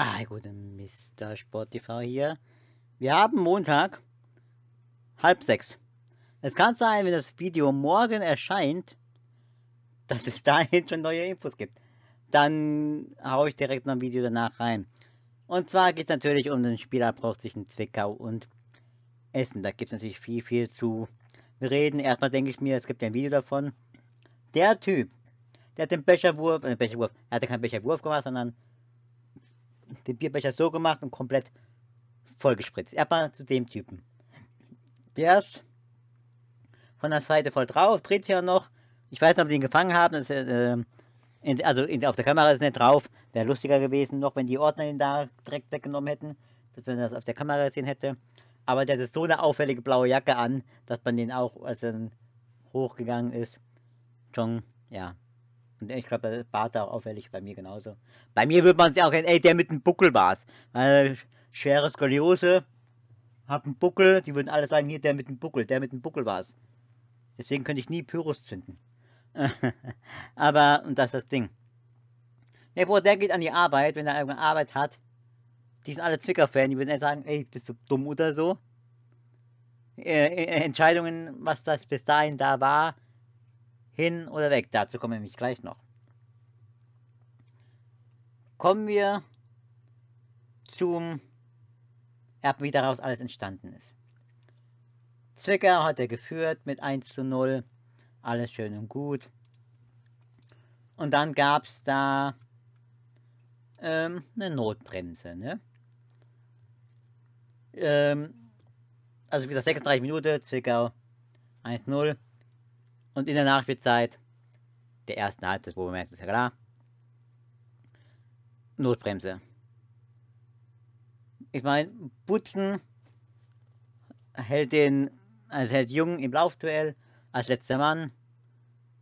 Ah, guten Mr. Sport TV hier. Wir haben Montag, halb sechs. Es kann sein, wenn das Video morgen erscheint, dass es dahin schon neue Infos gibt. Dann haue ich direkt noch ein Video danach rein. Und zwar geht es natürlich um den Spielabbruch zwischen Zwickau und Essen. Da gibt es natürlich viel, viel zu reden. Erstmal denke ich mir, es gibt ja ein Video davon. Der Typ, der hat den Becherwurf, äh, Becherwurf, er hatte keinen Becherwurf gemacht, sondern den Bierbecher so gemacht und komplett vollgespritzt. Erstmal zu dem Typen. Der ist von der Seite voll drauf, dreht sich ja noch. Ich weiß nicht, ob die ihn gefangen haben. Das, äh, in, also in, auf der Kamera ist nicht drauf. Wäre lustiger gewesen noch, wenn die Ordner ihn da direkt weggenommen hätten. Dass man das auf der Kamera gesehen hätte. Aber der hat so eine auffällige blaue Jacke an, dass man den auch, als er hochgegangen ist, schon, ja, und ich glaube, das war da auch auffällig bei mir genauso. Bei mir würde man es ja auch kennen, ey, der mit dem Buckel war's. Meine schwere Skoliose, hab einen Buckel, die würden alle sagen, hier, der mit dem Buckel, der mit dem Buckel war's. Deswegen könnte ich nie Pyros zünden. Aber, und das ist das Ding. Ja, wo der geht an die Arbeit, wenn er irgendeine Arbeit hat. Die sind alle Zwicker-Fan, die würden ja sagen, ey, bist du dumm oder so. Äh, äh Entscheidungen, was das bis dahin da war, hin oder weg. Dazu kommen wir nämlich gleich noch. Kommen wir zum Erb, wie daraus alles entstanden ist. Zwickau hat er geführt mit 1 zu 0. Alles schön und gut. Und dann gab es da ähm, eine Notbremse. Ne? Ähm, also wie gesagt, 36 Minuten, Zwickau 1-0. Und in der Nachspielzeit, der ersten Halbzeit, wo man merkt, ist ja klar, Notbremse. Ich meine, Butzen hält den, also hält Jung im Laufduell als letzter Mann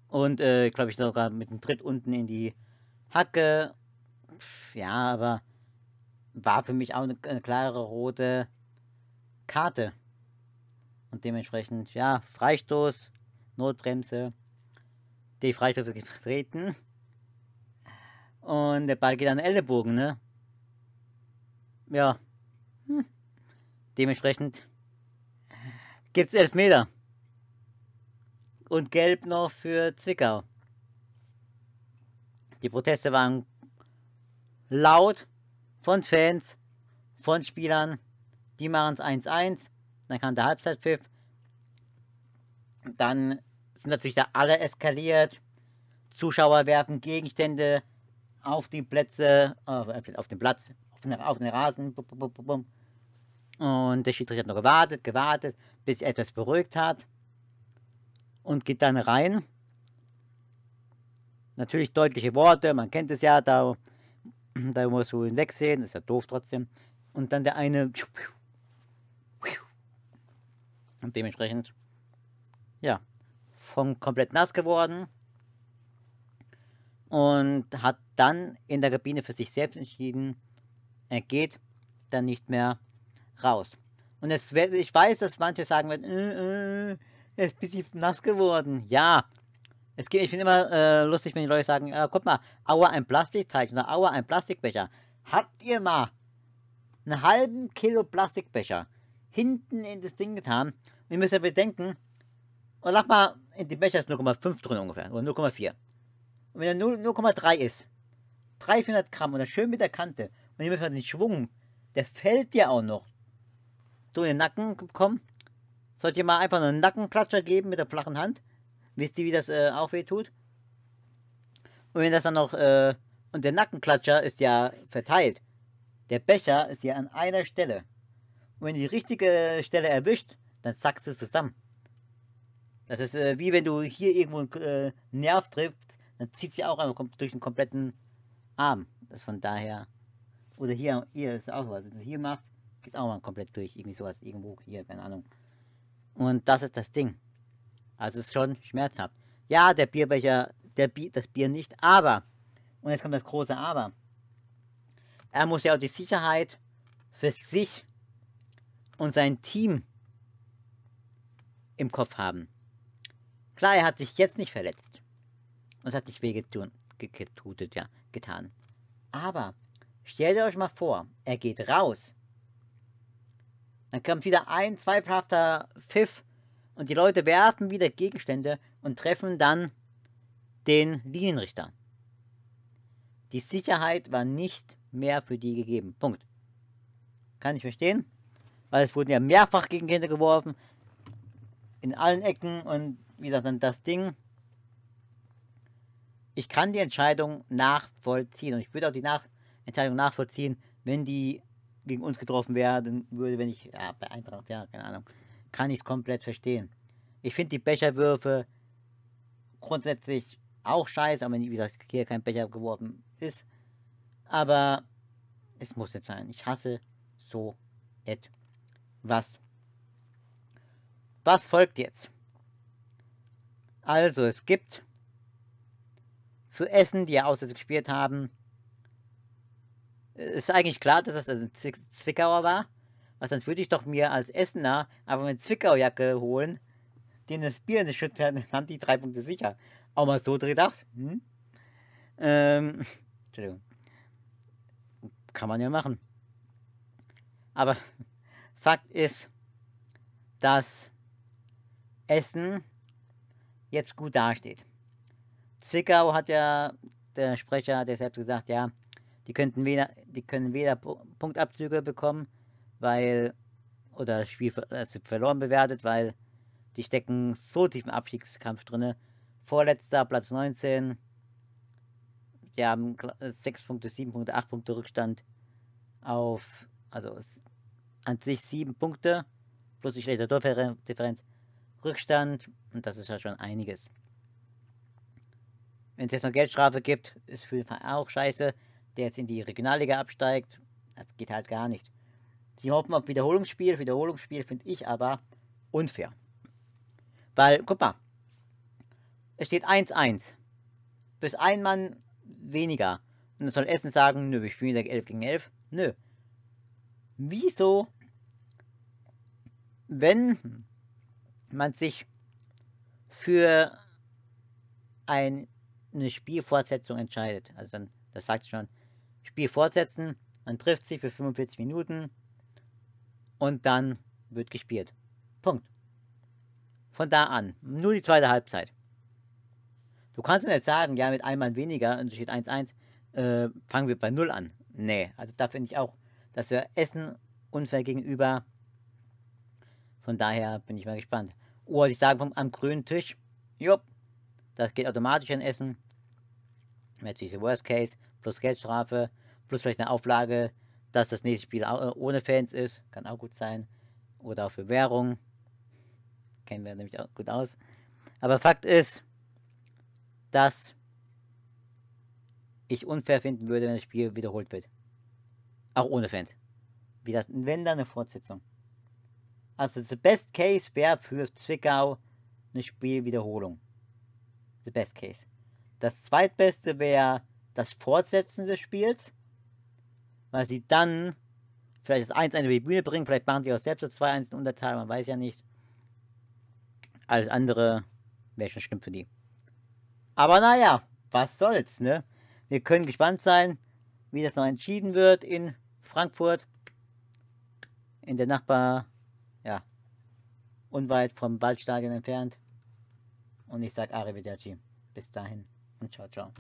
und, äh, glaube ich, sogar mit dem Tritt unten in die Hacke. Pff, ja, aber war für mich auch eine, eine klare rote Karte. Und dementsprechend, ja, Freistoß Notbremse. Die Freistoß wird getreten. Und der Ball geht an den Ellenbogen, ne? Ja. Hm. Dementsprechend gibt es elf Meter. Und gelb noch für Zwickau. Die Proteste waren laut von Fans, von Spielern. Die machen es 1-1. Dann kam der Halbzeitpfiff. Dann sind natürlich da alle eskaliert. Zuschauer werfen Gegenstände auf die Plätze, auf äh, den Platz, auf den, auf den Rasen. Und der Schiedsrichter hat nur gewartet, gewartet, bis er etwas beruhigt hat. Und geht dann rein. Natürlich deutliche Worte, man kennt es ja, da, da muss du hinwegsehen, ist ja doof trotzdem. Und dann der eine. Und dementsprechend, ja, vom komplett nass geworden und hat dann in der Kabine für sich selbst entschieden, er geht dann nicht mehr raus. Und es, ich weiß, dass manche sagen werden, äh, äh, er ist ein bisschen nass geworden. Ja, es geht, ich finde immer äh, lustig, wenn die Leute sagen, äh, guck mal, aua, ein Plastikteilchen oder aua, ein Plastikbecher. Habt ihr mal einen halben Kilo Plastikbecher hinten in das Ding getan? Und ihr müsst ja bedenken, und lach mal, in dem Becher ist 0,5 drin ungefähr, oder 0,4. Und wenn er 0,3 ist, 300 Gramm und dann schön mit der Kante und ihr müsst den Schwung, der fällt dir auch noch. So in den Nacken kommen. Sollt ihr mal einfach einen Nackenklatscher geben mit der flachen Hand. Wisst ihr, wie das äh, auch weh tut? Und wenn das dann noch, äh, und der Nackenklatscher ist ja verteilt. Der Becher ist ja an einer Stelle. Und wenn die richtige äh, Stelle erwischt, dann zackst du zusammen. Das ist äh, wie wenn du hier irgendwo einen äh, Nerv triffst, dann zieht sie auch einmal durch den kompletten Arm. Das von daher. Oder hier, hier ist auch was. Wenn du hier machst, geht auch mal komplett durch. Irgendwie sowas, irgendwo hier, keine Ahnung. Und das ist das Ding. Also ist schon schmerzhaft. Ja, der Bierbecher, der Bier, das Bier nicht, aber, und jetzt kommt das große Aber. Er muss ja auch die Sicherheit für sich und sein Team im Kopf haben. Klar, er hat sich jetzt nicht verletzt. Und hat nicht wehgetan, getutet, ja, getan. Aber stellt euch mal vor, er geht raus. Dann kommt wieder ein zweifelhafter Pfiff und die Leute werfen wieder Gegenstände und treffen dann den Linienrichter. Die Sicherheit war nicht mehr für die gegeben. Punkt. Kann ich verstehen, weil es wurden ja mehrfach Gegenstände geworfen, in allen Ecken und wie gesagt, dann das Ding. Ich kann die Entscheidung nachvollziehen und ich würde auch die nach Entscheidung nachvollziehen, wenn die gegen uns getroffen werden würde, wenn ich, ja, bei Eintracht, ja, keine Ahnung, kann ich es komplett verstehen. Ich finde die Becherwürfe grundsätzlich auch scheiße, aber wie gesagt, hier kein Becher geworfen ist. Aber es muss jetzt sein. Ich hasse so etwas. Was folgt jetzt? Also es gibt für Essen, die ja auswärts gespielt haben, ist eigentlich klar, dass das ein Zwickauer war. Was sonst würde ich doch mir als Essener einfach eine Zwickaujacke holen, denen das Bier in die Schütte hat, dann haben die drei Punkte sicher. Auch mal so gedacht. Hm? Ähm, Entschuldigung. Kann man ja machen. Aber Fakt ist, dass Essen jetzt gut dasteht. Zwickau hat ja der Sprecher hat ja selbst gesagt, ja, die könnten weder, die können weder Punktabzüge bekommen, weil oder das Spiel also verloren bewertet, weil die stecken so tief im Abstiegskampf drin. Vorletzter Platz 19. Die haben 6 Punkte, 7 Punkte, 8 Punkte Rückstand auf also an sich 7 Punkte plus die schlechte Tordifferenz Rückstand und das ist ja schon einiges. Wenn es jetzt noch Geldstrafe gibt, ist für den Verein auch scheiße, der jetzt in die Regionalliga absteigt. Das geht halt gar nicht. Sie hoffen auf Wiederholungsspiel. Wiederholungsspiel finde ich aber unfair. Weil, guck mal, es steht 1-1. Bis ein Mann weniger. Und dann soll Essen sagen, nö, wir spielen wieder 11 gegen 11. Nö. Wieso, wenn man sich für eine Spielfortsetzung entscheidet. Also dann, das sagt schon, Spiel fortsetzen, man trifft sich für 45 Minuten und dann wird gespielt. Punkt. Von da an. Nur die zweite Halbzeit. Du kannst ja nicht sagen, ja, mit einmal weniger, und steht 1-1, äh, fangen wir bei 0 an. Nee, also da finde ich auch, dass wir Essen unfair gegenüber von daher bin ich mal gespannt. Oh, was ich sage vom, am grünen Tisch, jupp, das geht automatisch an Essen. Natürlich der Worst Case, plus Geldstrafe, plus vielleicht eine Auflage, dass das nächste Spiel äh, ohne Fans ist, kann auch gut sein. Oder auch für Währung, kennen wir nämlich auch gut aus. Aber Fakt ist, dass ich unfair finden würde, wenn das Spiel wiederholt wird. Auch ohne Fans. Wie gesagt, wenn dann eine Fortsetzung. Also the best case wäre für Zwickau eine Spielwiederholung. The best case. Das zweitbeste wäre das Fortsetzen des Spiels, weil sie dann vielleicht das 1-1 über die Bühne bringen, vielleicht machen sie auch selbst das 2-1 in Unterzahl, man weiß ja nicht. Alles andere wäre schon schlimm für die. Aber naja, was soll's, ne? Wir können gespannt sein, wie das noch entschieden wird in Frankfurt, in der Nachbar- unweit vom Waldstadion entfernt. Und ich sage Arrivederci. Bis dahin und ciao, ciao.